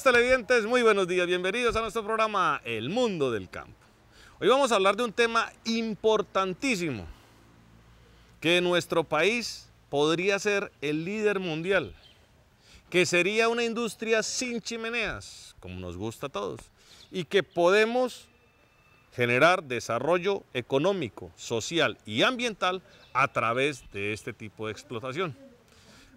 televidentes, muy buenos días, bienvenidos a nuestro programa El Mundo del Campo. Hoy vamos a hablar de un tema importantísimo, que nuestro país podría ser el líder mundial, que sería una industria sin chimeneas, como nos gusta a todos, y que podemos generar desarrollo económico, social y ambiental a través de este tipo de explotación.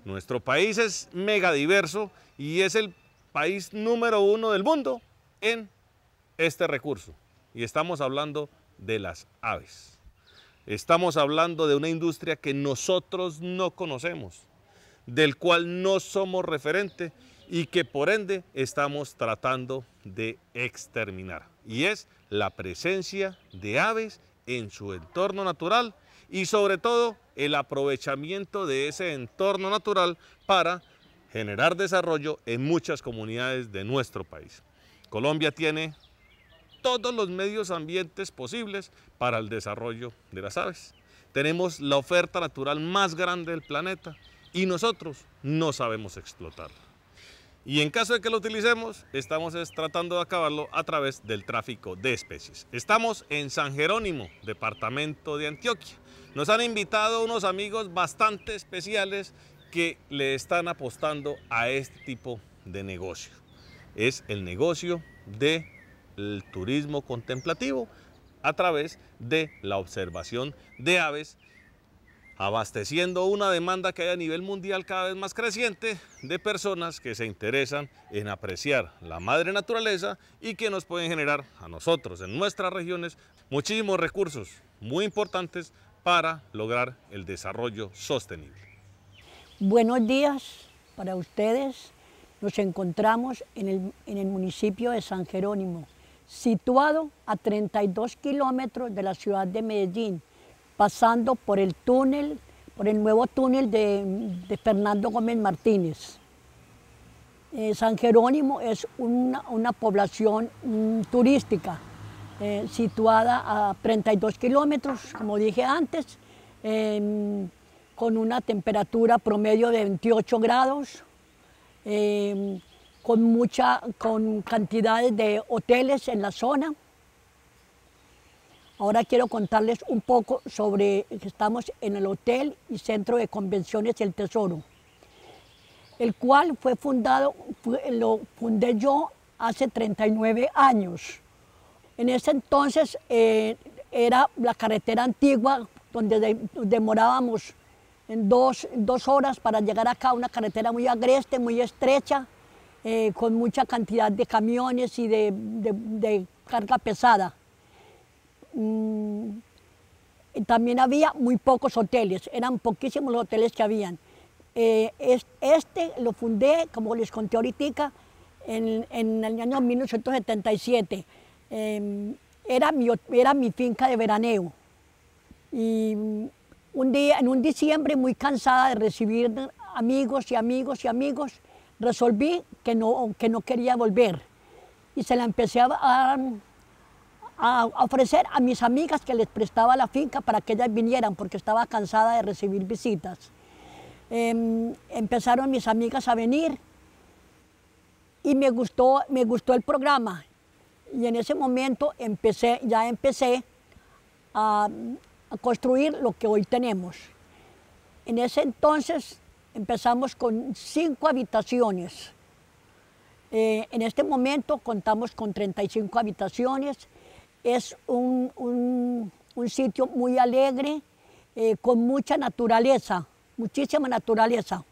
Nuestro país es megadiverso y es el país número uno del mundo en este recurso. Y estamos hablando de las aves. Estamos hablando de una industria que nosotros no conocemos, del cual no somos referente y que por ende estamos tratando de exterminar. Y es la presencia de aves en su entorno natural y sobre todo el aprovechamiento de ese entorno natural para generar desarrollo en muchas comunidades de nuestro país. Colombia tiene todos los medios ambientes posibles para el desarrollo de las aves. Tenemos la oferta natural más grande del planeta y nosotros no sabemos explotarla. Y en caso de que lo utilicemos, estamos tratando de acabarlo a través del tráfico de especies. Estamos en San Jerónimo, departamento de Antioquia. Nos han invitado unos amigos bastante especiales que le están apostando a este tipo de negocio. Es el negocio del turismo contemplativo a través de la observación de aves, abasteciendo una demanda que hay a nivel mundial cada vez más creciente de personas que se interesan en apreciar la madre naturaleza y que nos pueden generar a nosotros en nuestras regiones muchísimos recursos muy importantes para lograr el desarrollo sostenible. Buenos días para ustedes. Nos encontramos en el, municipio de San Jerónimo, situado a 32 kilómetros de la ciudad de Medellín, pasando por el túnel, por el nuevo túnel de, Fernando Gómez Martínez. Eh, San Jerónimo es una, población mm, turística, eh, situada a 32 kilómetros, como dije antes. Em, con una temperatura promedio de 28 grados, em, con, mucha, con cantidades de hoteles en la zona. Ahora quiero contarles un poco sobre que estamos en el Hotel y Centro de Convenciones El Tesoro, el cual fue fundado, lo fundé yo hace 39 años. En ese entonces eh, era la carretera antigua donde demorábamos en dos, horas para llegar acá, una carretera muy agreste, muy estrecha, eh, con mucha cantidad de camiones y de, carga pesada. Mm, también había muy pocos hoteles, eran poquísimos los hoteles que habían. Eh, este lo fundé, como les conté ahorita, en, en el año 1977. Em, era, mi, era mi finca de veraneo. Y un día, en un diciembre muy cansada de recibir amigos y amigos y amigos, resolví que no, que no quería volver. Y se la empecé a, a, ofrecer a mis amigas que les prestaba la finca para que ellas vinieran, porque estaba cansada de recibir visitas. Em, empezaron mis amigas a venir y me gustó, me gustó el programa. Y en ese momento empecé, ya empecé a, construir lo que hoy tenemos. En ese entonces empezamos con cinco habitaciones. Eh, en este momento contamos con 35 habitaciones. Es un, sitio muy alegre, eh, con mucha naturaleza, muchísima naturaleza.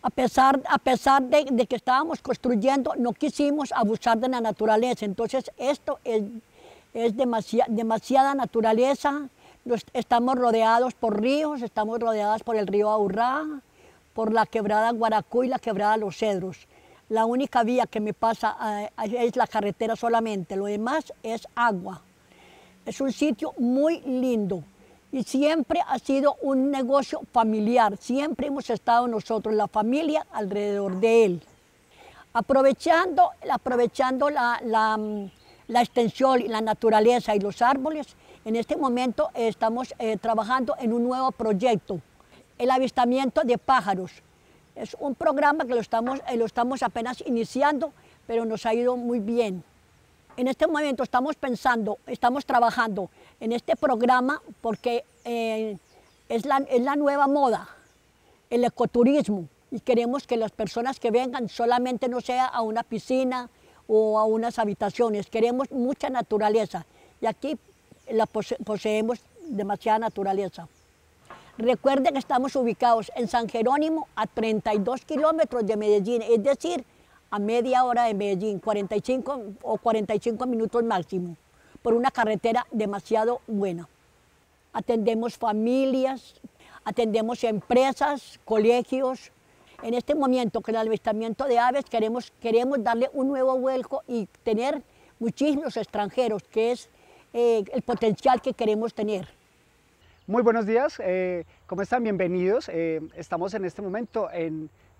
A pesar, a pesar de, que estábamos construyendo, no quisimos abusar de la naturaleza. Entonces esto es, es demasiada naturaleza, Estamos rodeados por ríos, estamos rodeadas por el río Aurrá por la quebrada Guaracú y la quebrada Los Cedros. La única vía que me pasa es la carretera solamente, lo demás es agua. Es un sitio muy lindo y siempre ha sido un negocio familiar, siempre hemos estado nosotros, la familia, alrededor de él. Aprovechando, aprovechando la, la extensión y la naturaleza y los árboles, en este momento estamos eh, trabajando en un nuevo proyecto, el avistamiento de pájaros. Es un programa que eh, lo estamos, apenas iniciando, pero nos ha ido muy bien. En este momento estamos pensando, estamos trabajando en este programa porque eh, es, la, es la nueva moda, el ecoturismo, y queremos que las personas que vengan solamente no sea a una piscina, o a unas habitaciones. Queremos mucha naturaleza y aquí la poseemos demasiada naturaleza. Recuerden que estamos ubicados en San Jerónimo a 32 kilómetros de Medellín, es decir, a media hora de Medellín, 45 o 45 minutos máximo, por una carretera demasiado buena. Atendemos familias, atendemos empresas, colegios, en este momento, con el avistamiento de aves, queremos, queremos darle un nuevo vuelco y tener muchísimos extranjeros, que es eh, el potencial que queremos tener. Muy buenos días, eh, ¿cómo están? Bienvenidos. Eh, estamos en este momento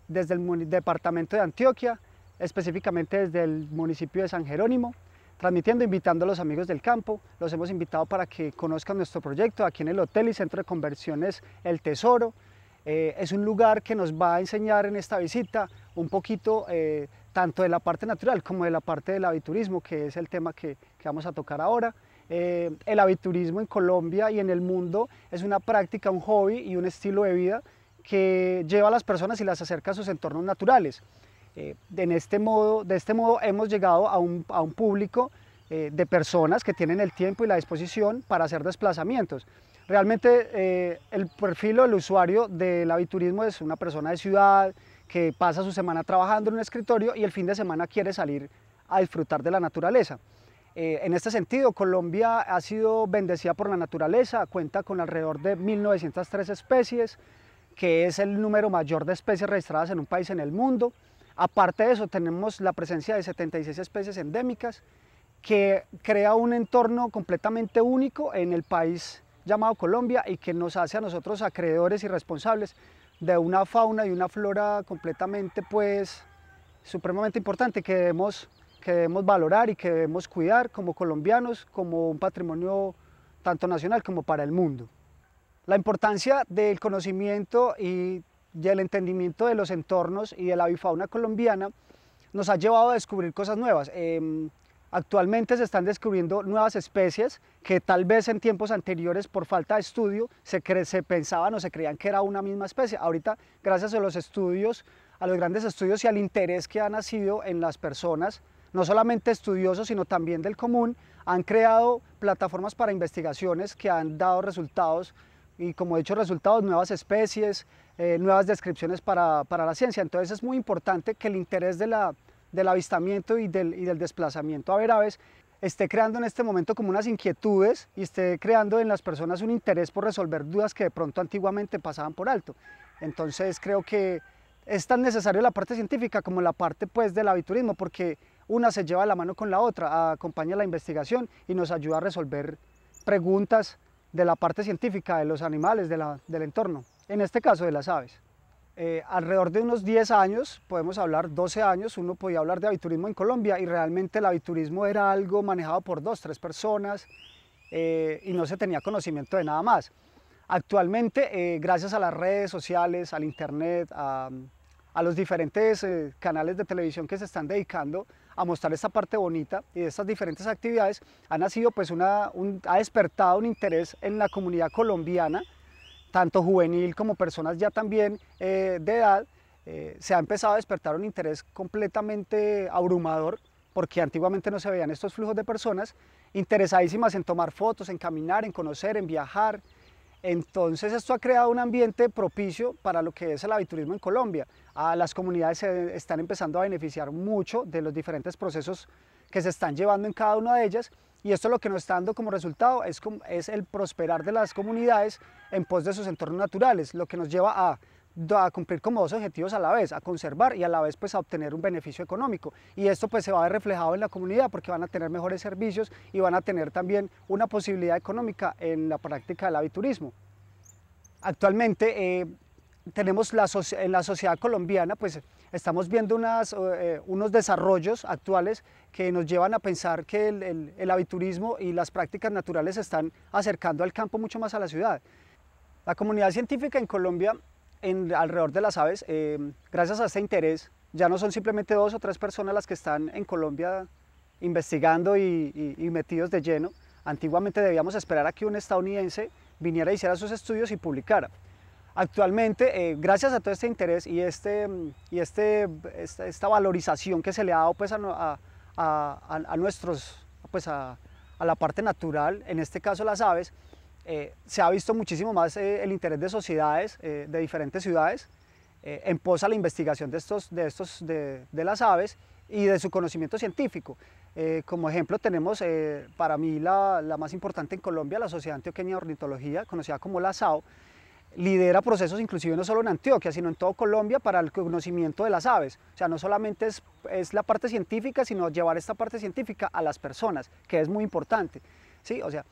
desde el departamento de Antioquia, específicamente desde el municipio de San Jerónimo, transmitiendo, invitando a los amigos del campo. Los hemos invitado para que conozcan nuestro proyecto aquí en el hotel y centro de conversiones El Tesoro. Eh, es un lugar que nos va a enseñar en esta visita un poquito eh, tanto de la parte natural como de la parte del aviturismo, que es el tema que, vamos a tocar ahora. Eh, el aviturismo en Colombia y en el mundo es una práctica, un hobby y un estilo de vida que lleva a las personas y las acerca a sus entornos naturales. En este modo, de este modo hemos llegado a un, a un público de personas que tienen el tiempo y la disposición para hacer desplazamientos. Realmente eh, el perfil del usuario del aviturismo es una persona de ciudad que pasa su semana trabajando en un escritorio y el fin de semana quiere salir a disfrutar de la naturaleza. Eh, en este sentido, Colombia ha sido bendecida por la naturaleza, cuenta con alrededor de 1.903 especies, que es el número mayor de especies registradas en un país en el mundo. Aparte de eso, tenemos la presencia de 76 especies endémicas, que crea un entorno completamente único en el país llamado Colombia y que nos hace a nosotros acreedores y responsables de una fauna y una flora completamente pues supremamente importante que debemos, que debemos valorar y que debemos cuidar como colombianos, como un patrimonio tanto nacional como para el mundo. La importancia del conocimiento y el entendimiento de los entornos y de la bifauna colombiana nos ha llevado a descubrir cosas nuevas. Em, Actualmente se están descubriendo nuevas especies que tal vez en tiempos anteriores por falta de estudio se, pensaban o se creían que era una misma especie. Ahorita, gracias a los estudios, a los grandes estudios y al interés que ha nacido en las personas, no solamente estudiosos, sino también del común, han creado plataformas para investigaciones que han dado resultados y como he dicho resultados, nuevas especies, eh, nuevas descripciones para, para la ciencia. Entonces es muy importante que el interés de la del avistamiento y del, desplazamiento a ver aves esté creando en este momento como unas inquietudes y esté creando en las personas un interés por resolver dudas que de pronto antiguamente pasaban por alto. Entonces creo que es tan necesario la parte científica como la parte pues del aviturismo porque una se lleva la mano con la otra, acompaña la investigación y nos ayuda a resolver preguntas de la parte científica, de los animales, de la, del entorno, en este caso de las aves. Eh, alrededor de unos 10 años, podemos hablar 12 años, uno podía hablar de aviturismo en Colombia y realmente el aviturismo era algo manejado por dos, tres personas eh, y no se tenía conocimiento de nada más. Actualmente, eh, gracias a las redes sociales, al internet, a, los diferentes canales de televisión que se están dedicando a mostrar esta parte bonita y estas diferentes actividades, ha pues ha despertado un interés en la comunidad colombiana tanto juvenil como personas ya también eh, de edad, eh, se ha empezado a despertar un interés completamente abrumador, porque antiguamente no se veían estos flujos de personas interesadísimas en tomar fotos, en caminar, en conocer, en viajar. Entonces esto ha creado un ambiente propicio para lo que es el aviturismo en Colombia. A las comunidades se están empezando a beneficiar mucho de los diferentes procesos que se están llevando en cada una de ellas y esto lo que nos está dando como resultado es, es el prosperar de las comunidades en pos de sus entornos naturales, lo que nos lleva a cumplir como dos objetivos a la vez, a conservar y a la vez pues a obtener un beneficio económico. Y esto pues se va a ver reflejado en la comunidad porque van a tener mejores servicios y van a tener también una posibilidad económica en la práctica del aviturismo. Actualmente eh, tenemos en la sociedad colombiana pues estamos viendo eh, unos desarrollos actuales que nos llevan a pensar que el, aviturismo y las prácticas naturales se están acercando al campo mucho más a la ciudad. La comunidad científica en Colombia, alrededor de las aves, eh, gracias a este interés, ya no son simplemente dos o tres personas las que están en Colombia investigando y, metidos de lleno. Antiguamente debíamos esperar a que un estadounidense viniera, hiciera sus estudios y publicara. Actualmente, eh, gracias a todo este interés y, este, mm, y este, esta, valorización que se le ha dado pues, a, a, a, nuestros, pues, a, la parte natural, en este caso las aves, eh, se ha visto muchísimo más eh, el interés de sociedades de diferentes ciudades en posa a la investigación de, estos, de, estos, de, de las aves y de su conocimiento científico. como ejemplo tenemos para mí la, la, más importante en Colombia, la Sociedad Antioqueña de Ornitología, conocida como la SAO, lidera procesos inclusive no solo en Antioquia, sino en todo Colombia para el conocimiento de las aves. O sea, no solamente es, la parte científica, sino llevar esta parte científica a las personas, que es muy importante. ¿sí? O sea,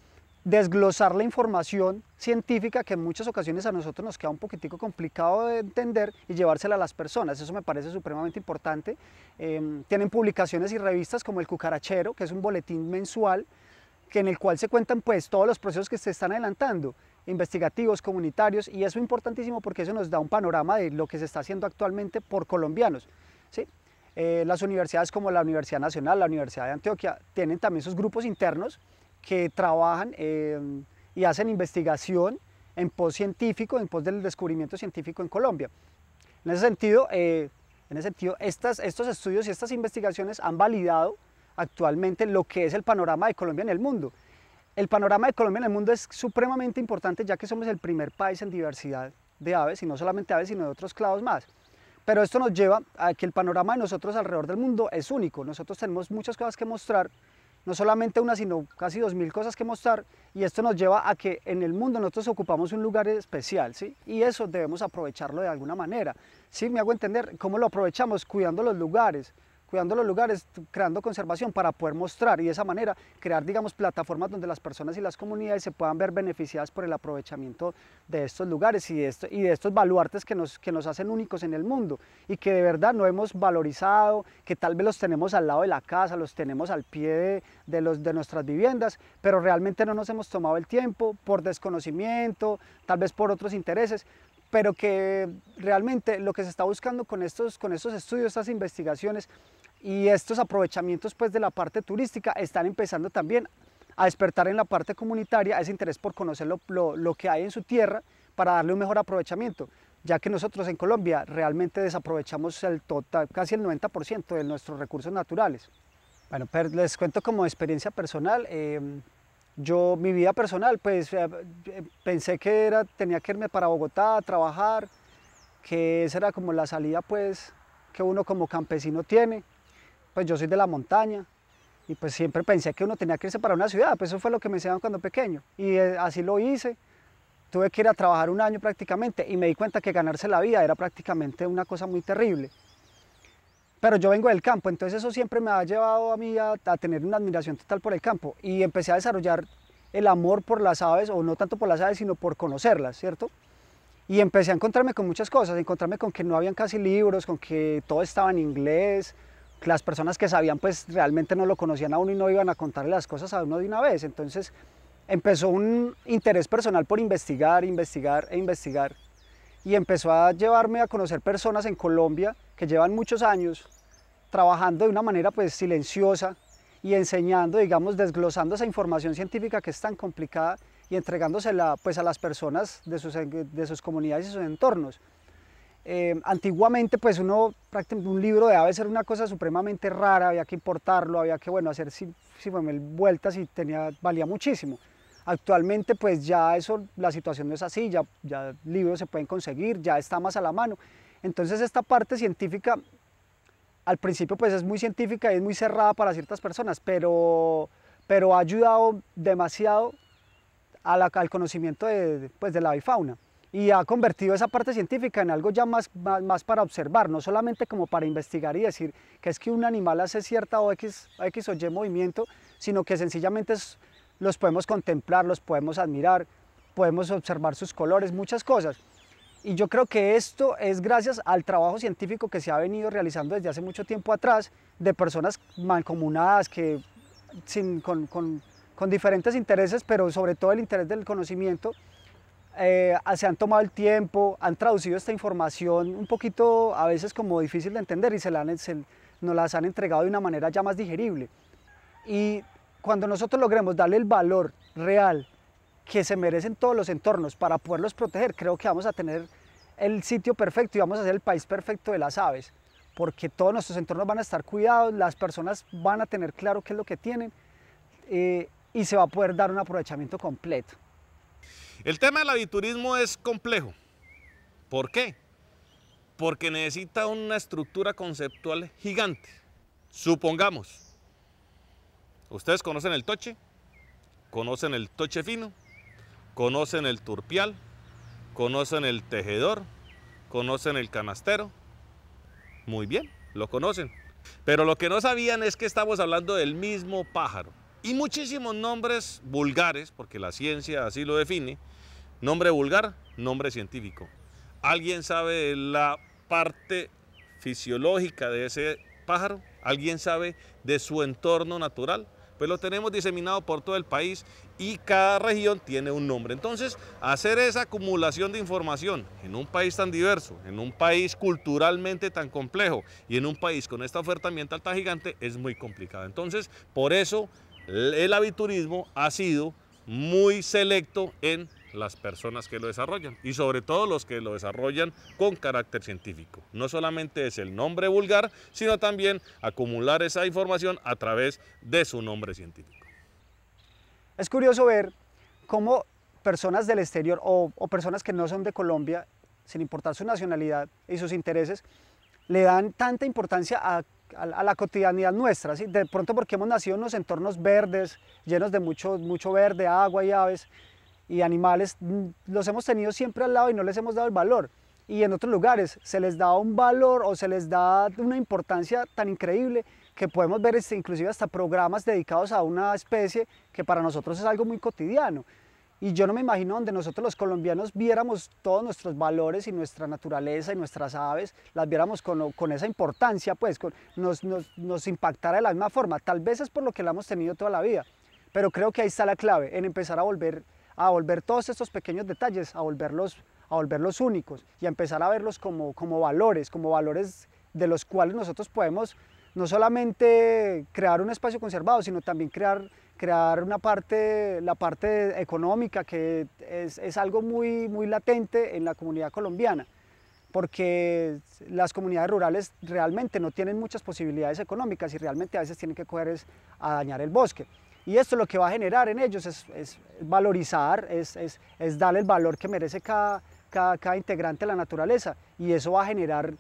desglosar la información científica que en muchas ocasiones a nosotros nos queda un poquitico complicado de entender y llevársela a las personas. Eso me parece supremamente importante. Em, tienen publicaciones y revistas como El Cucarachero, que es un boletín mensual en el cual se cuentan pues todos los procesos que se están adelantando investigativos, comunitarios, y eso es importantísimo porque eso nos da un panorama de lo que se está haciendo actualmente por colombianos. ¿sí? Eh, las universidades como la Universidad Nacional, la Universidad de Antioquia, tienen también sus grupos internos que trabajan eh, y hacen investigación en pos científico, en pos del descubrimiento científico en Colombia. En ese sentido, eh, en ese estas, estos estudios y estas investigaciones han validado actualmente lo que es el panorama de Colombia en el mundo. El panorama de Colombia en el mundo es supremamente importante ya que somos el primer país en diversidad de aves y no solamente aves sino de otros clavos más. Pero esto nos lleva a que el panorama de nosotros alrededor del mundo es único. Nosotros tenemos muchas cosas que mostrar, no solamente una, sino casi dos mil cosas que mostrar, y esto nos lleva a que en el mundo nosotros ocupamos un lugar especial, ¿sí? Y eso debemos aprovecharlo de alguna manera, ¿sí? Me hago entender cómo lo aprovechamos, cuidando los lugares, cuidando los lugares, creando conservación para poder mostrar y de esa manera crear, digamos, plataformas donde las personas y las comunidades se puedan ver beneficiadas por el aprovechamiento de estos lugares y de, esto, y de estos baluartes que nos, que nos hacen únicos en el mundo y que de verdad no hemos valorizado, que tal vez los tenemos al lado de la casa, los tenemos al pie de, los, de nuestras viviendas, pero realmente no nos hemos tomado el tiempo por desconocimiento, tal vez por otros intereses, pero que realmente lo que se está buscando con estos, con estos estudios, estas investigaciones, y estos aprovechamientos pues de la parte turística están empezando también a despertar en la parte comunitaria ese interés por conocer lo, que hay en su tierra para darle un mejor aprovechamiento, ya que nosotros en Colombia realmente desaprovechamos el total, casi el 90% de nuestros recursos naturales. Bueno, les cuento como experiencia personal, em, yo mi vida personal pues eh, eh, pensé que era, tenía que irme para Bogotá a trabajar, que esa era como la salida pues que uno como campesino tiene, pues yo soy de la montaña y pues siempre pensé que uno tenía que irse para una ciudad, pues eso fue lo que me enseñaron cuando pequeño y eh, así lo hice. Tuve que ir a trabajar un año prácticamente y me di cuenta que ganarse la vida era prácticamente una cosa muy terrible. Pero yo vengo del campo, entonces eso siempre me ha llevado a mí a, tener una admiración total por el campo y empecé a desarrollar el amor por las aves, o no tanto por las aves, sino por conocerlas, ¿cierto? Y empecé a encontrarme con muchas cosas, a encontrarme con que no habían casi libros, con que todo estaba en inglés, las personas que sabían pues realmente no lo conocían a uno y no iban a contarle las cosas a uno de una vez. Entonces empezó un interés personal por investigar, investigar e investigar. Y empezó a llevarme a conocer personas en Colombia que llevan muchos años trabajando de una manera pues silenciosa y enseñando, digamos, desglosando esa información científica que es tan complicada y entregándosela pues a las personas de sus comunidades y sus entornos. Eh, antiguamente, pues uno, un libro de aves era una cosa supremamente rara, había que importarlo, había que, bueno, hacer si, vueltas y tenía, valía muchísimo. Actualmente, pues ya eso, la situación no es así, ya, ya libros se pueden conseguir, ya está más a la mano. Entonces esta parte científica, al principio pues es muy científica y es muy cerrada para ciertas personas, pero, pero ha ayudado demasiado al conocimiento de, pues, de la avifauna y ha convertido esa parte científica en algo ya más, más, para observar, no solamente como para investigar y decir que es que un animal hace cierta o X, X o Y movimiento, sino que sencillamente los podemos contemplar, los podemos admirar, podemos observar sus colores, muchas cosas. Y yo creo que esto es gracias al trabajo científico que se ha venido realizando desde hace mucho tiempo atrás de personas mancomunadas que sin, con diferentes intereses, pero sobre todo el interés del conocimiento, eh, se han tomado el tiempo, han traducido esta información un poquito a veces como difícil de entender y se, nos las han entregado de una manera ya más digerible. Y cuando nosotros logremos darle el valor real que se merecen todos los entornos para poderlos proteger, creo que vamos a tener el sitio perfecto y vamos a ser el país perfecto de las aves, porque todos nuestros entornos van a estar cuidados, las personas van a tener claro qué es lo que tienen eh, y se va a poder dar un aprovechamiento completo. El tema del aviturismo es complejo. ¿Por qué? Porque necesita una estructura conceptual gigante. Supongamos, ustedes conocen el toche, conocen el toche fino, conocen el turpial, conocen el tejedor, conocen el canastero. Muy bien, lo conocen. Pero lo que no sabían es que estamos hablando del mismo pájaro. Y muchísimos nombres vulgares, porque la ciencia así lo define, Nombre vulgar, nombre científico. ¿Alguien sabe la parte fisiológica de ese pájaro? ¿Alguien sabe de su entorno natural? Pues lo tenemos diseminado por todo el país y cada región tiene un nombre. Entonces, hacer esa acumulación de información en un país tan diverso, en un país culturalmente tan complejo y en un país con esta oferta ambiental tan gigante es muy complicado. Entonces, por eso el aviturismo ha sido muy selecto en las personas que lo desarrollan y sobre todo los que lo desarrollan con carácter científico. No solamente es el nombre vulgar, sino también acumular esa información a través de su nombre científico. Es curioso ver cómo personas del exterior o, personas que no son de Colombia, sin importar su nacionalidad y sus intereses, le dan tanta importancia a la cotidianidad nuestra. De pronto porque hemos nacido en unos entornos verdes, llenos de mucho, mucho verde, agua y aves, y animales mm, los hemos tenido siempre al lado y no les hemos dado el valor. Y en otros lugares se les da un valor o se les da una importancia tan increíble que podemos ver este, inclusive hasta programas dedicados a una especie que para nosotros es algo muy cotidiano. Y yo no me imagino donde nosotros los colombianos viéramos todos nuestros valores y nuestra naturaleza y nuestras aves, las viéramos con, con esa importancia, pues nos, nos, nos, impactara de la misma forma. Tal vez es por lo que la hemos tenido toda la vida, pero creo que ahí está la clave, en empezar a volver a volver todos estos pequeños detalles, a volverlos, a volverlos únicos y a empezar a verlos como, valores, como valores de los cuales nosotros podemos no solamente crear un espacio conservado, sino también crear, crear una parte, la parte económica, que es, algo muy, muy latente en la comunidad colombiana porque las comunidades rurales realmente no tienen muchas posibilidades económicas y realmente a veces tienen que coger a dañar el bosque. Y esto lo que va a generar en ellos es, valorizar, es, es, darle el valor que merece cada, cada, cada integrante de la naturaleza. Y eso va a generar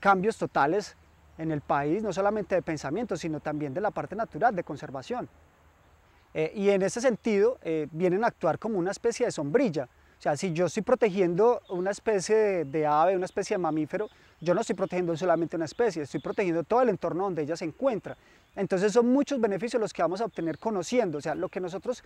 cambios totales en el país, no solamente de pensamiento, sino también de la parte natural, de conservación. Eh, y en ese sentido, eh, vienen a actuar como una especie de sombrilla o sea, si yo estoy protegiendo una especie de, ave, una especie de mamífero, yo no estoy protegiendo solamente una especie, estoy protegiendo todo el entorno donde ella se encuentra. Entonces son muchos beneficios los que vamos a obtener conociendo, o sea, lo que nosotros,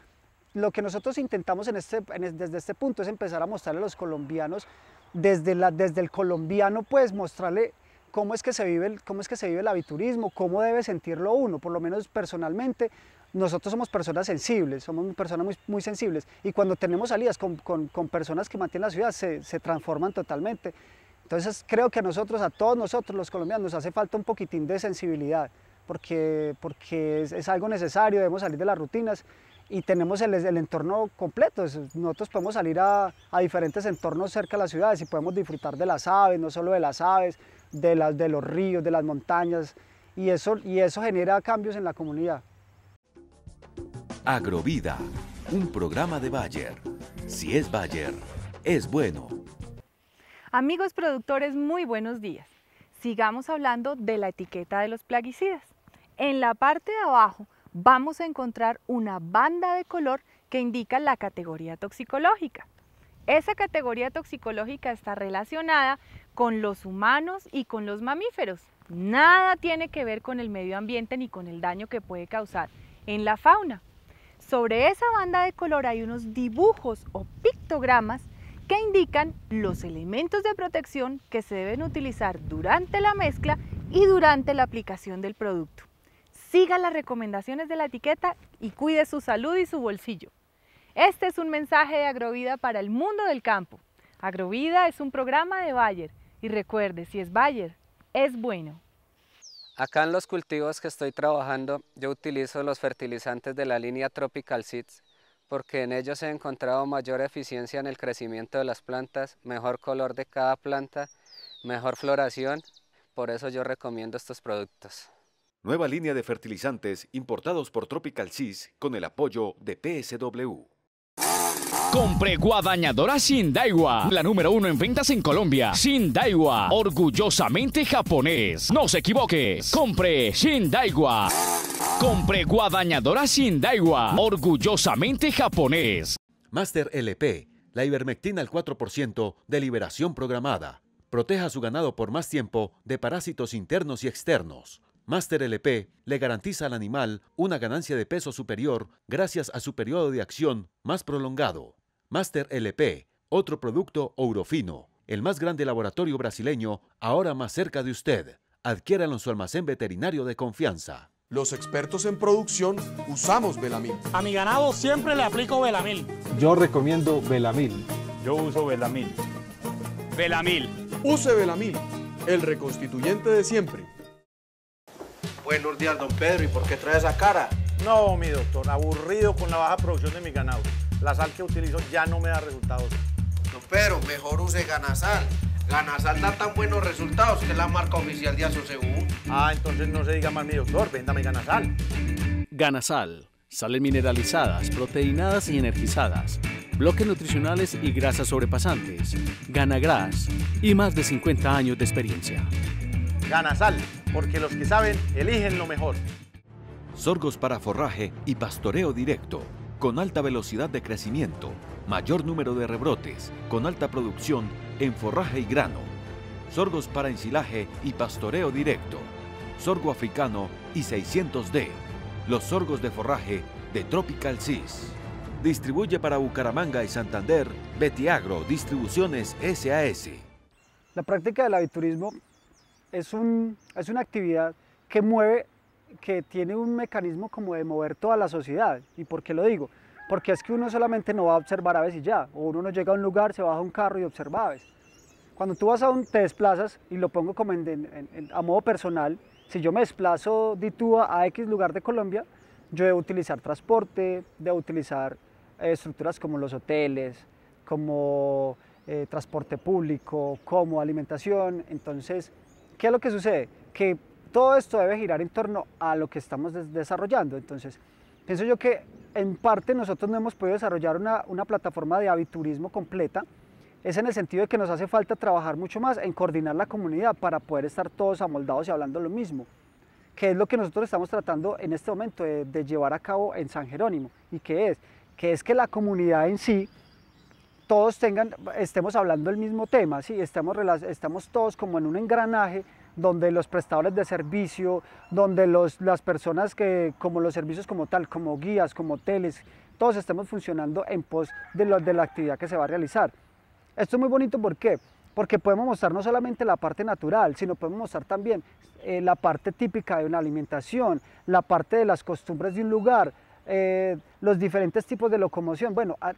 lo que nosotros intentamos este, desde este punto es empezar a mostrarle a los colombianos, desde, la, desde el colombiano pues mostrarle cómo es que se vive el, cómo es que se vive el aviturismo, cómo debe sentirlo uno, por lo menos personalmente nosotros somos personas sensibles, somos personas muy, sensibles y cuando tenemos salidas con, personas que mantienen la ciudad se, transforman totalmente. Entonces creo que a nosotros, a todos nosotros los colombianos, nos hace falta un poquitín de sensibilidad porque, porque es, algo necesario, debemos salir de las rutinas y tenemos el, entorno completo. Nosotros podemos salir a, diferentes entornos cerca de las ciudades y podemos disfrutar de las aves, no solo de las aves, de, las, de los ríos, de las montañas, y eso, y eso genera cambios en la comunidad. Agrovida, un programa de Bayer. Si es Bayer, es bueno. Amigos productores, muy buenos días. Sigamos hablando de la etiqueta de los plaguicidas. En la parte de abajo vamos a encontrar una banda de color que indica la categoría toxicológica. Esa categoría toxicológica está relacionada con los humanos y con los mamíferos. Nada tiene que ver con el medio ambiente ni con el daño que puede causar en la fauna. Sobre esa banda de color hay unos dibujos o pictogramas que indican los elementos de protección que se deben utilizar durante la mezcla y durante la aplicación del producto. Siga las recomendaciones de la etiqueta y cuide su salud y su bolsillo. Este es un mensaje de Agrovida para el mundo del campo. Agrovida es un programa de Bayer y recuerde, si es Bayer, es bueno. Acá en los cultivos que estoy trabajando yo utilizo los fertilizantes de la línea Tropical Seeds porque en ellos he encontrado mayor eficiencia en el crecimiento de las plantas, mejor color de cada planta, mejor floración, por eso yo recomiendo estos productos. Nueva línea de fertilizantes importados por Tropical Seeds con el apoyo de PSW. Compre guadañadora Shindaigua, la número uno en ventas en Colombia. Shindaiwa, orgullosamente japonés. No se equivoques, compre Shindaigua. Compre guadañadora Shindaigua, orgullosamente japonés. Master LP, la ivermectina al 4% de liberación programada. Proteja a su ganado por más tiempo de parásitos internos y externos. Master LP le garantiza al animal una ganancia de peso superior gracias a su periodo de acción más prolongado. Master LP, otro producto Ourofino, el más grande laboratorio brasileño, ahora más cerca de usted. Adquiéralo en su almacén veterinario de confianza. Los expertos en producción usamos Velamil. A mi ganado siempre le aplico Velamil. Yo recomiendo Velamil. Yo uso Velamil. Velamil. Use Velamil, el reconstituyente de siempre. Buenos días, don Pedro. ¿Y por qué trae esa cara? No, mi doctor, aburrido con la baja producción de mi ganado la sal que utilizo ya no me da resultados. pero mejor use Ganasal. Ganasal da tan buenos resultados que la marca oficial de Asocebú. Ah, entonces no se diga más mi doctor, véndame Ganasal. Ganasal, sales mineralizadas, proteinadas y energizadas, bloques nutricionales y grasas sobrepasantes, Ganagras y más de 50 años de experiencia. Ganasal, porque los que saben eligen lo mejor. Sorgos para forraje y pastoreo directo con alta velocidad de crecimiento, mayor número de rebrotes, con alta producción en forraje y grano, sorgos para ensilaje y pastoreo directo, sorgo africano y 600D, los sorgos de forraje de Tropical Seas. Distribuye para Bucaramanga y Santander Betiagro Distribuciones SAS. La práctica del aviturismo es, un, es una actividad que mueve que tiene un mecanismo como de mover toda la sociedad. ¿Y por qué lo digo? Porque es que uno solamente no va a observar aves y ya, o uno no llega a un lugar, se baja un carro y observa aves. Cuando tú vas a un, te desplazas, y lo pongo como a modo personal, si yo me desplazo de a X lugar de Colombia, yo debo utilizar transporte, debo utilizar eh, estructuras como los hoteles, como eh, transporte público, como alimentación. Entonces, ¿qué es lo que sucede? Que todo esto debe girar en torno a lo que estamos desarrollando. Entonces, pienso yo que en parte nosotros no hemos podido desarrollar una, plataforma de aviturismo completa. Es en el sentido de que nos hace falta trabajar mucho más en coordinar la comunidad para poder estar todos amoldados y hablando lo mismo que es lo que nosotros estamos tratando en este momento de, llevar a cabo en San Jerónimo y qué es que es que la comunidad en sí todos tengan estemos hablando el mismo tema, sí, estamos estamos todos como en un engranaje donde los prestadores de servicio, donde los, las personas que, como los servicios como tal, como guías, como hoteles, todos estemos funcionando en pos de, lo, de la actividad que se va a realizar. Esto es muy bonito, ¿por qué? Porque podemos mostrar no solamente la parte natural, sino podemos mostrar también eh, la parte típica de una alimentación, la parte de las costumbres de un lugar, eh, los diferentes tipos de locomoción. Bueno, ah,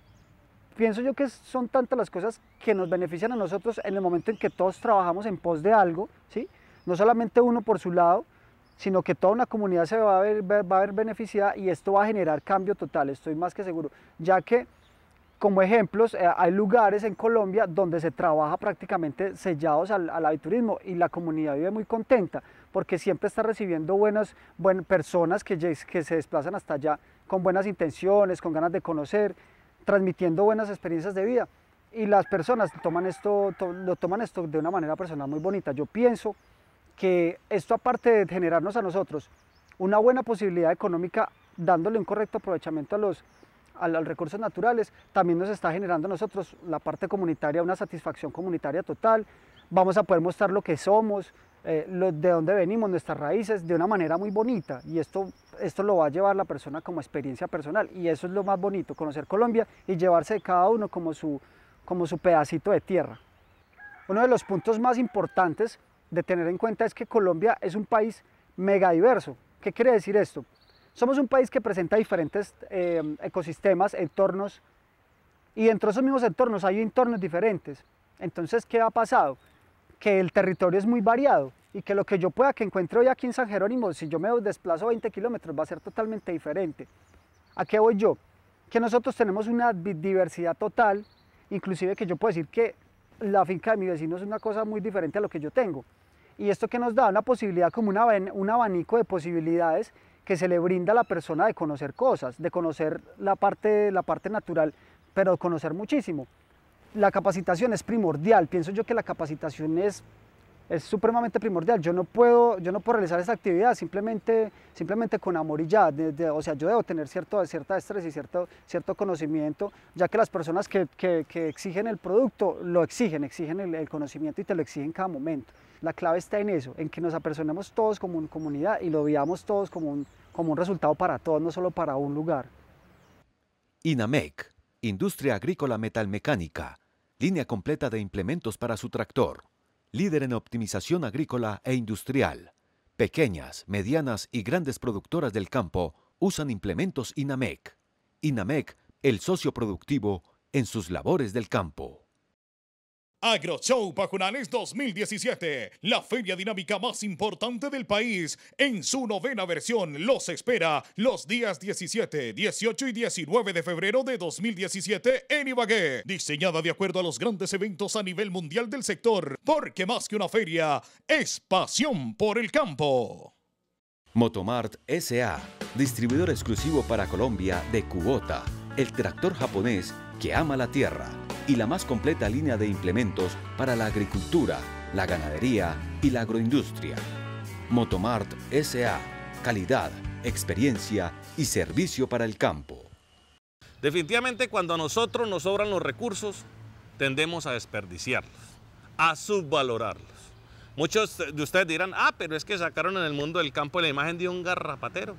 pienso yo que son tantas las cosas que nos benefician a nosotros en el momento en que todos trabajamos en pos de algo, ¿sí? no solamente uno por su lado, sino que toda una comunidad se va a ver, va a ver beneficiada y esto va a generar cambio total, estoy más que seguro, ya que como ejemplos, eh, hay lugares en Colombia donde se trabaja prácticamente sellados al, al, aviturismo y la comunidad vive muy contenta porque siempre está recibiendo buenas, buenas personas que, que se desplazan hasta allá con buenas intenciones, con ganas de conocer, transmitiendo buenas experiencias de vida. Y las personas toman esto, lo toman esto de una manera personal muy bonita. Yo pienso que esto aparte de generarnos a nosotros una buena posibilidad económica dándole un correcto aprovechamiento a los, recursos naturales, también nos está generando a nosotros la parte comunitaria, una satisfacción comunitaria total, vamos a poder mostrar lo que somos, eh, de dónde venimos, nuestras raíces, de una manera muy bonita. Y esto, esto lo va a llevar la persona como experiencia personal. Y eso es lo más bonito, conocer Colombia y llevarse cada uno como su, como su pedacito de tierra. Uno de los puntos más importantes de tener en cuenta es que Colombia es un país megadiverso. ¿Qué quiere decir esto? Somos un país que presenta diferentes eh, ecosistemas, entornos, y dentro de esos mismos entornos hay entornos diferentes. Entonces, ¿qué ha pasado? Que el territorio es muy variado y que lo que yo pueda que encuentre hoy aquí en San Jerónimo, si yo me desplazo 20 kilómetros, va a ser totalmente diferente. ¿A qué voy yo? Que nosotros tenemos una diversidad total, inclusive que yo puedo decir que la finca de mi vecino es una cosa muy diferente a lo que yo tengo. Y esto que nos da una posibilidad como una, un abanico de posibilidades que se le brinda a la persona de conocer cosas, de conocer la parte, la parte natural, pero conocer muchísimo. La capacitación es primordial, pienso yo que la capacitación es es supremamente primordial. Yo no puedo, yo no puedo realizar esta actividad simplemente, simplemente con amor y ya. o sea, yo debo tener cierto, cierta destreza y cierto, cierto conocimiento, ya que las personas que, que, exigen el producto lo exigen, exigen el, conocimiento y te lo exigen cada momento. La clave está en eso, en que nos apersonemos todos como una comunidad y lo veamos todos como un, como un resultado para todos, no solo para un lugar. INAMEC, Industria Agrícola Metalmecánica, línea completa de implementos para su tractor líder en optimización agrícola e industrial. Pequeñas, medianas y grandes productoras del campo usan implementos INAMEC. INAMEC, el socio productivo en sus labores del campo. AgroShow Pajunales 2017, la feria dinámica más importante del país, en su novena versión los espera los días 17, 18 y 19 de febrero de 2017 en Ibagué. Diseñada de acuerdo a los grandes eventos a nivel mundial del sector, porque más que una feria, es pasión por el campo. Motomart SA, distribuidor exclusivo para Colombia de Kubota, el tractor japonés que ama la tierra y la más completa línea de implementos para la agricultura, la ganadería y la agroindustria. Motomart SA, calidad, experiencia y servicio para el campo. Definitivamente cuando a nosotros nos sobran los recursos, tendemos a desperdiciarlos, a subvalorarlos. Muchos de ustedes dirán, ah, pero es que sacaron en el mundo del campo la imagen de un garrapatero,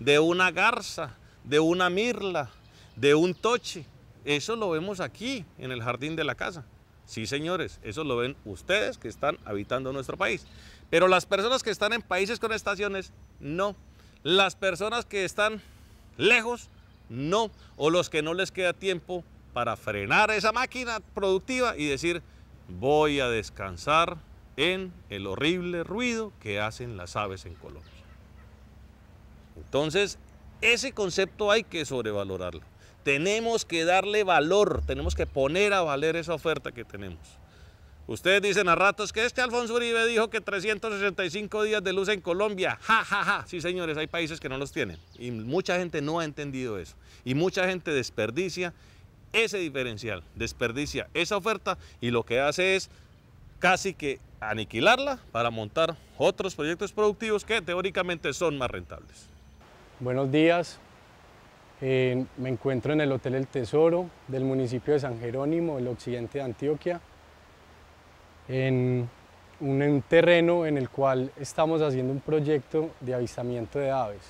de una garza, de una mirla, de un toche. Eso lo vemos aquí, en el jardín de la casa. Sí, señores, eso lo ven ustedes que están habitando nuestro país. Pero las personas que están en países con estaciones, no. Las personas que están lejos, no. O los que no les queda tiempo para frenar esa máquina productiva y decir, voy a descansar en el horrible ruido que hacen las aves en Colombia. Entonces, ese concepto hay que sobrevalorarlo. Tenemos que darle valor, tenemos que poner a valer esa oferta que tenemos. Ustedes dicen a ratos que este Alfonso Uribe dijo que 365 días de luz en Colombia. Ja, ja, ja. Sí, señores, hay países que no los tienen. Y mucha gente no ha entendido eso. Y mucha gente desperdicia ese diferencial, desperdicia esa oferta y lo que hace es casi que aniquilarla para montar otros proyectos productivos que teóricamente son más rentables. Buenos días, me encuentro en el Hotel El Tesoro del municipio de San Jerónimo, el occidente de Antioquia, en un terreno en el cual estamos haciendo un proyecto de avistamiento de aves.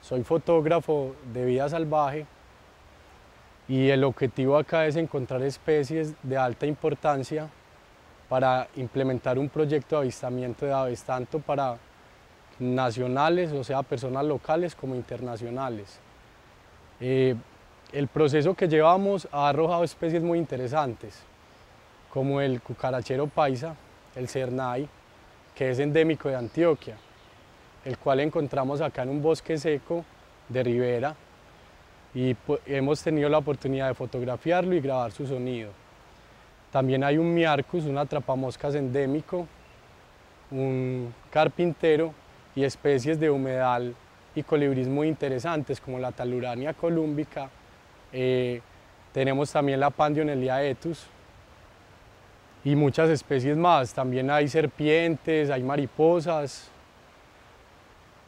Soy fotógrafo de vida salvaje y el objetivo acá es encontrar especies de alta importancia para implementar un proyecto de avistamiento de aves, tanto para nacionales, o sea, personas locales como internacionales. Eh, el proceso que llevamos ha arrojado especies muy interesantes, como el cucarachero paisa, el cernay, que es endémico de Antioquia, el cual encontramos acá en un bosque seco de ribera y hemos tenido la oportunidad de fotografiarlo y grabar su sonido. También hay un miarcus, un atrapamoscas endémico, un carpintero y especies de humedal y colibríes muy interesantes como la talurania columbica, eh, tenemos también la pandionelia etus y muchas especies más. También hay serpientes, hay mariposas,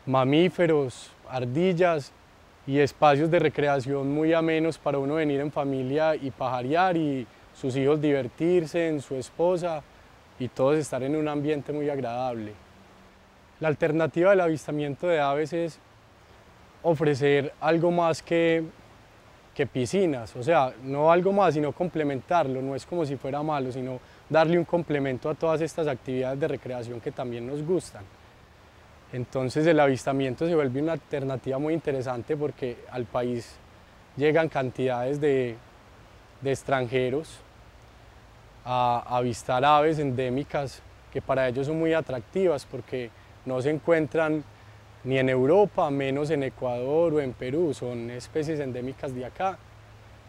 mamíferos, ardillas y espacios de recreación muy amenos para uno venir en familia y pajarear y sus hijos divertirse, en su esposa y todos estar en un ambiente muy agradable. La alternativa del avistamiento de aves es ofrecer algo más que, piscinas, o sea, no algo más, sino complementarlo, no es como si fuera malo, sino darle un complemento a todas estas actividades de recreación que también nos gustan. Entonces el avistamiento se vuelve una alternativa muy interesante porque al país llegan cantidades de, de extranjeros a, a avistar aves endémicas que para ellos son muy atractivas porque no se encuentran ni en Europa, menos en Ecuador o en Perú. Son especies endémicas de acá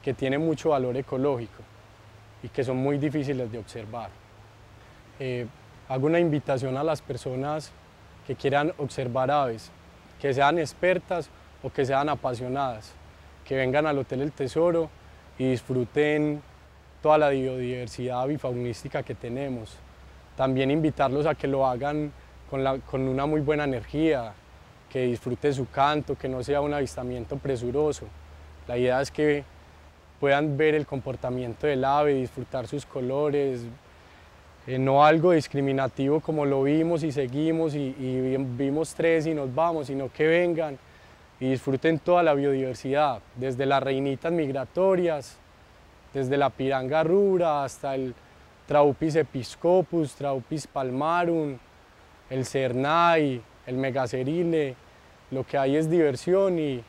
que tienen mucho valor ecológico y que son muy difíciles de observar. Eh, hago una invitación a las personas que quieran observar aves, que sean expertas o que sean apasionadas, que vengan al Hotel El Tesoro y disfruten toda la biodiversidad bifaunística que tenemos. También invitarlos a que lo hagan con una muy buena energía, que disfrute su canto, que no sea un avistamiento presuroso. La idea es que puedan ver el comportamiento del ave, disfrutar sus colores, eh, no algo discriminativo como lo vimos y seguimos y, vimos tres y nos vamos, sino que vengan y disfruten toda la biodiversidad, desde las reinitas migratorias, desde la piranga rura hasta el Traupis episcopus, Traupis palmarum, el cernay, el megacerine, lo que hay es diversión y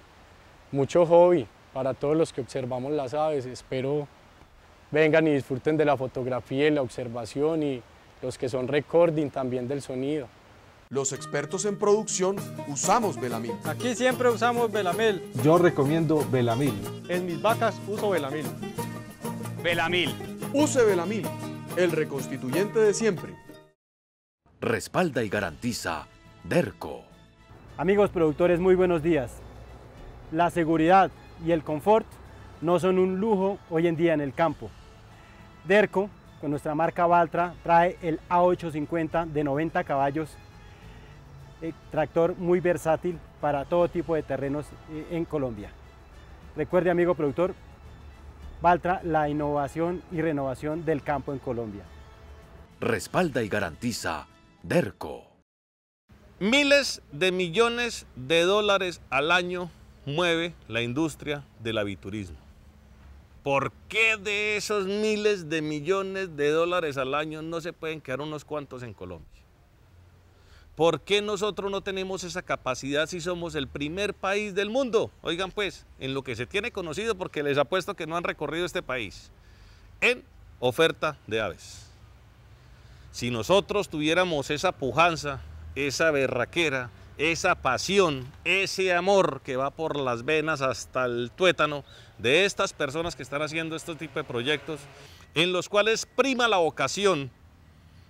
mucho hobby para todos los que observamos las aves. Espero vengan y disfruten de la fotografía y la observación y los que son recording también del sonido. Los expertos en producción usamos Velamil. Aquí siempre usamos Velamil. Yo recomiendo Velamil. En mis vacas uso Velamil. Velamil. Use Velamil, el reconstituyente de siempre. Respalda y garantiza DERCO. Amigos productores, muy buenos días. La seguridad y el confort no son un lujo hoy en día en el campo. DERCO, con nuestra marca Valtra, trae el A850 de 90 caballos, eh, tractor muy versátil para todo tipo de terrenos eh, en Colombia. Recuerde, amigo productor, Valtra, la innovación y renovación del campo en Colombia. Respalda y garantiza DERCO. Miles de millones de dólares al año mueve la industria del aviturismo. ¿Por qué de esos miles de millones de dólares al año no se pueden quedar unos cuantos en Colombia? ¿Por qué nosotros no tenemos esa capacidad si somos el primer país del mundo? Oigan pues, en lo que se tiene conocido, porque les apuesto que no han recorrido este país, en oferta de aves. Si nosotros tuviéramos esa pujanza, esa berraquera, esa pasión, ese amor que va por las venas hasta el tuétano de estas personas que están haciendo este tipo de proyectos, en los cuales prima la vocación,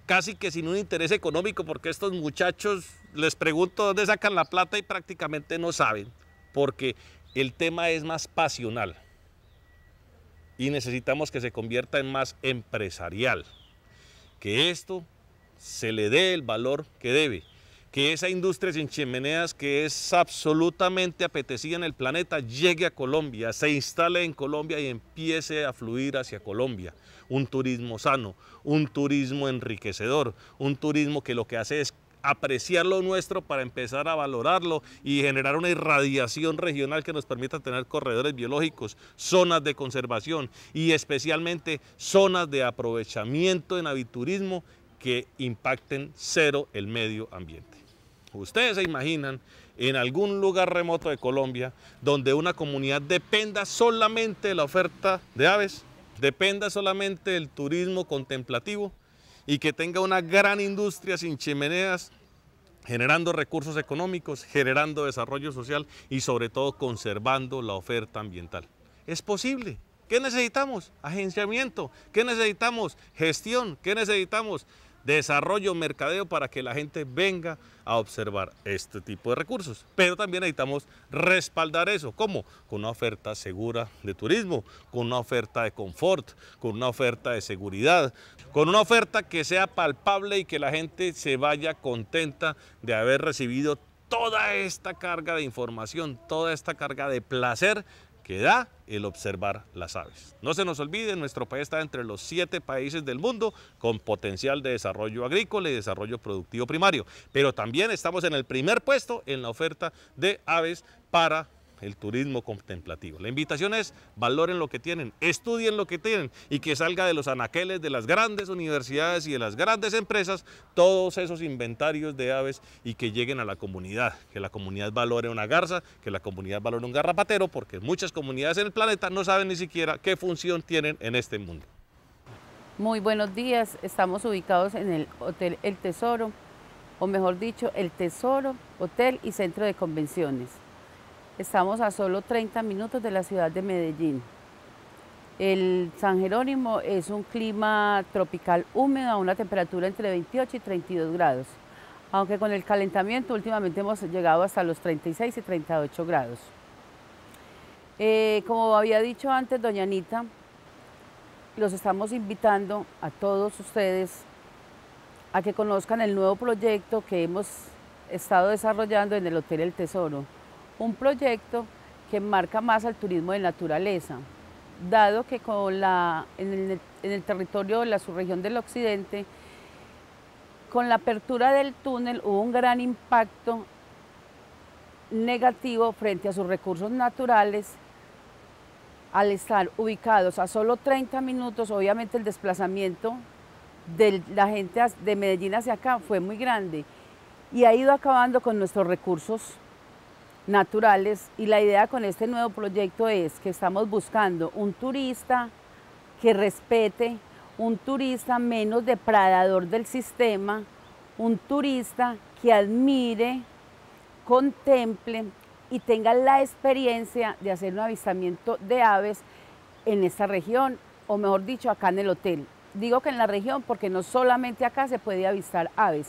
casi que sin un interés económico, porque estos muchachos, les pregunto dónde sacan la plata y prácticamente no saben, porque el tema es más pasional y necesitamos que se convierta en más empresarial, que esto se le dé el valor que debe que esa industria sin chimeneas que es absolutamente apetecida en el planeta llegue a Colombia, se instale en Colombia y empiece a fluir hacia Colombia. Un turismo sano, un turismo enriquecedor, un turismo que lo que hace es apreciar lo nuestro para empezar a valorarlo y generar una irradiación regional que nos permita tener corredores biológicos, zonas de conservación y especialmente zonas de aprovechamiento en aviturismo que impacten cero el medio ambiente. Ustedes se imaginan en algún lugar remoto de Colombia donde una comunidad dependa solamente de la oferta de aves, dependa solamente del turismo contemplativo y que tenga una gran industria sin chimeneas generando recursos económicos, generando desarrollo social y sobre todo conservando la oferta ambiental. Es posible. ¿Qué necesitamos? Agenciamiento. ¿Qué necesitamos? Gestión. ¿Qué necesitamos? desarrollo, mercadeo para que la gente venga a observar este tipo de recursos. Pero también necesitamos respaldar eso. ¿Cómo? Con una oferta segura de turismo, con una oferta de confort, con una oferta de seguridad, con una oferta que sea palpable y que la gente se vaya contenta de haber recibido toda esta carga de información, toda esta carga de placer que da el observar las aves. No se nos olvide, nuestro país está entre los siete países del mundo con potencial de desarrollo agrícola y desarrollo productivo primario, pero también estamos en el primer puesto en la oferta de aves para el turismo contemplativo. La invitación es valoren lo que tienen, estudien lo que tienen y que salga de los anaqueles de las grandes universidades y de las grandes empresas todos esos inventarios de aves y que lleguen a la comunidad, que la comunidad valore una garza, que la comunidad valore un garrapatero, porque muchas comunidades en el planeta no saben ni siquiera qué función tienen en este mundo. Muy buenos días, estamos ubicados en el Hotel El Tesoro, o mejor dicho, el Tesoro, Hotel y Centro de Convenciones. Estamos a solo 30 minutos de la ciudad de Medellín. El San Jerónimo es un clima tropical húmedo a una temperatura entre 28 y 32 grados, aunque con el calentamiento últimamente hemos llegado hasta los 36 y 38 grados. Eh, como había dicho antes, doña Anita, los estamos invitando a todos ustedes a que conozcan el nuevo proyecto que hemos estado desarrollando en el Hotel El Tesoro un proyecto que marca más al turismo de naturaleza, dado que con la, en, el, en el territorio de la subregión del occidente, con la apertura del túnel hubo un gran impacto negativo frente a sus recursos naturales al estar ubicados a solo 30 minutos, obviamente el desplazamiento de la gente de Medellín hacia acá fue muy grande y ha ido acabando con nuestros recursos naturales y la idea con este nuevo proyecto es que estamos buscando un turista que respete, un turista menos depredador del sistema, un turista que admire, contemple y tenga la experiencia de hacer un avistamiento de aves en esta región, o mejor dicho, acá en el hotel. Digo que en la región porque no solamente acá se puede avistar aves,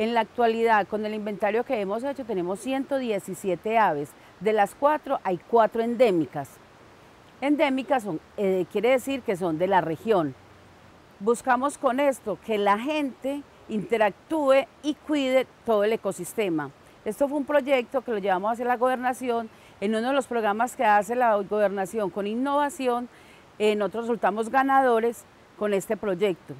en la actualidad, con el inventario que hemos hecho, tenemos 117 aves. De las cuatro, hay cuatro endémicas. Endémicas eh, quiere decir que son de la región. Buscamos con esto que la gente interactúe y cuide todo el ecosistema. Esto fue un proyecto que lo llevamos hacia la gobernación, en uno de los programas que hace la gobernación con innovación, En nosotros resultamos ganadores con este proyecto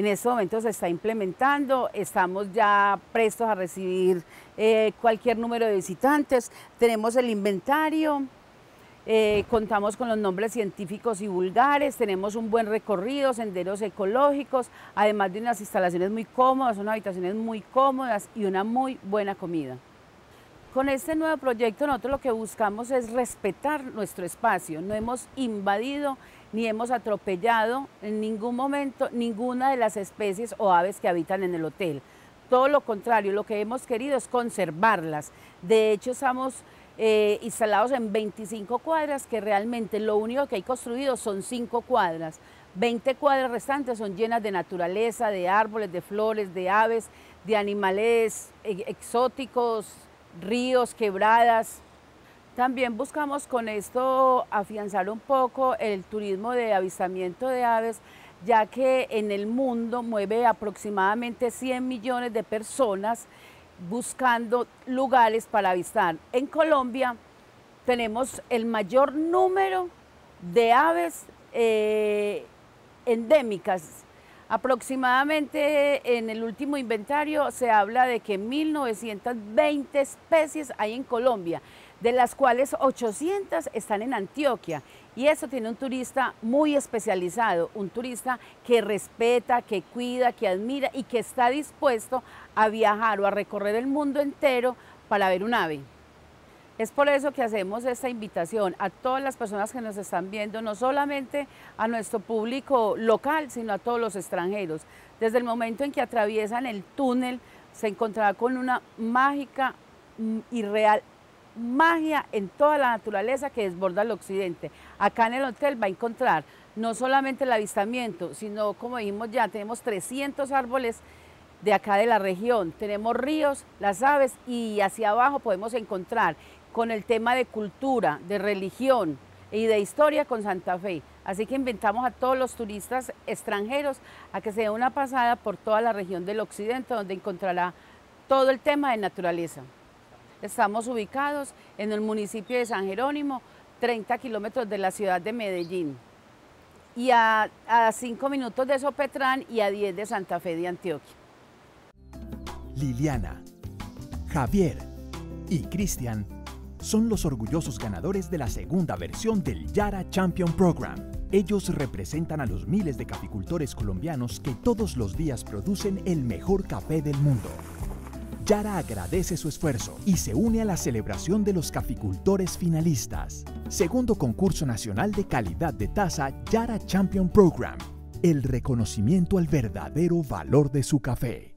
en este momento se está implementando, estamos ya prestos a recibir eh, cualquier número de visitantes, tenemos el inventario, eh, contamos con los nombres científicos y vulgares, tenemos un buen recorrido, senderos ecológicos, además de unas instalaciones muy cómodas, unas habitaciones muy cómodas y una muy buena comida. Con este nuevo proyecto nosotros lo que buscamos es respetar nuestro espacio, no hemos invadido ni hemos atropellado en ningún momento ninguna de las especies o aves que habitan en el hotel. Todo lo contrario, lo que hemos querido es conservarlas. De hecho, estamos eh, instalados en 25 cuadras, que realmente lo único que hay construido son 5 cuadras. 20 cuadras restantes son llenas de naturaleza, de árboles, de flores, de aves, de animales eh, exóticos, ríos, quebradas, también buscamos con esto afianzar un poco el turismo de avistamiento de aves, ya que en el mundo mueve aproximadamente 100 millones de personas buscando lugares para avistar. En Colombia tenemos el mayor número de aves eh, endémicas. Aproximadamente en el último inventario se habla de que 1.920 especies hay en Colombia de las cuales 800 están en Antioquia. Y eso tiene un turista muy especializado, un turista que respeta, que cuida, que admira y que está dispuesto a viajar o a recorrer el mundo entero para ver un ave. Es por eso que hacemos esta invitación a todas las personas que nos están viendo, no solamente a nuestro público local, sino a todos los extranjeros. Desde el momento en que atraviesan el túnel, se encontrará con una mágica mm, y real magia en toda la naturaleza que desborda el occidente. Acá en el hotel va a encontrar no solamente el avistamiento, sino como dijimos ya, tenemos 300 árboles de acá de la región, tenemos ríos, las aves y hacia abajo podemos encontrar con el tema de cultura, de religión y de historia con Santa Fe. Así que inventamos a todos los turistas extranjeros a que se dé una pasada por toda la región del occidente donde encontrará todo el tema de naturaleza. Estamos ubicados en el municipio de San Jerónimo, 30 kilómetros de la ciudad de Medellín. Y a, 5 minutos de Sopetrán y a 10 de Santa Fe de Antioquia. Liliana, Javier y Cristian son los orgullosos ganadores de la segunda versión del Yara Champion Program. Ellos representan a los miles de capicultores colombianos que todos los días producen el mejor café del mundo. Yara agradece su esfuerzo y se une a la celebración de los caficultores finalistas. Segundo concurso nacional de calidad de taza Yara Champion Program. El reconocimiento al verdadero valor de su café.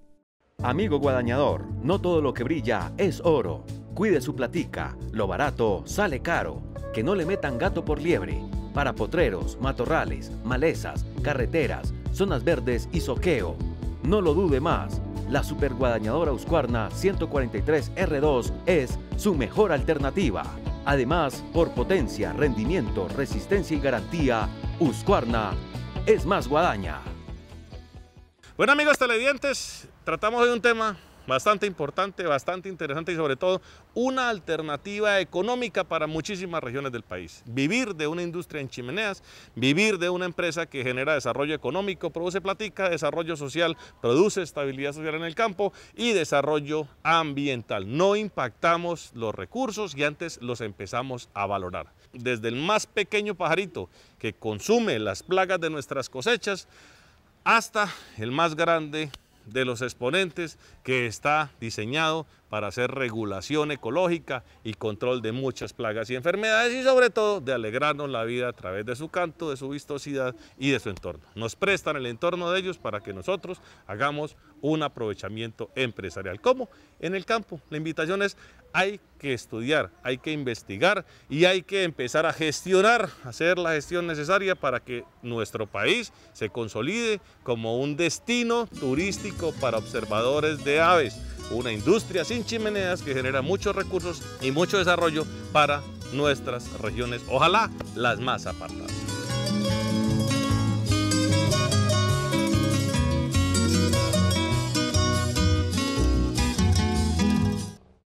Amigo guadañador, no todo lo que brilla es oro. Cuide su platica, lo barato sale caro. Que no le metan gato por liebre. Para potreros, matorrales, malezas, carreteras, zonas verdes y soqueo. No lo dude más la superguadañadora Husqvarna 143R2 es su mejor alternativa. Además, por potencia, rendimiento, resistencia y garantía, Husqvarna es más guadaña. Bueno amigos televidentes, tratamos de un tema bastante importante, bastante interesante y sobre todo una alternativa económica para muchísimas regiones del país. Vivir de una industria en chimeneas, vivir de una empresa que genera desarrollo económico, produce platica, desarrollo social, produce estabilidad social en el campo y desarrollo ambiental. No impactamos los recursos y antes los empezamos a valorar. Desde el más pequeño pajarito que consume las plagas de nuestras cosechas hasta el más grande de los exponentes que está diseñado para hacer regulación ecológica y control de muchas plagas y enfermedades y sobre todo de alegrarnos la vida a través de su canto, de su vistosidad y de su entorno. Nos prestan el entorno de ellos para que nosotros hagamos un aprovechamiento empresarial. como En el campo. La invitación es hay que estudiar, hay que investigar y hay que empezar a gestionar, hacer la gestión necesaria para que nuestro país se consolide como un destino turístico para observadores de aves, una industria sin chimeneas que genera muchos recursos y mucho desarrollo para nuestras regiones, ojalá las más apartadas.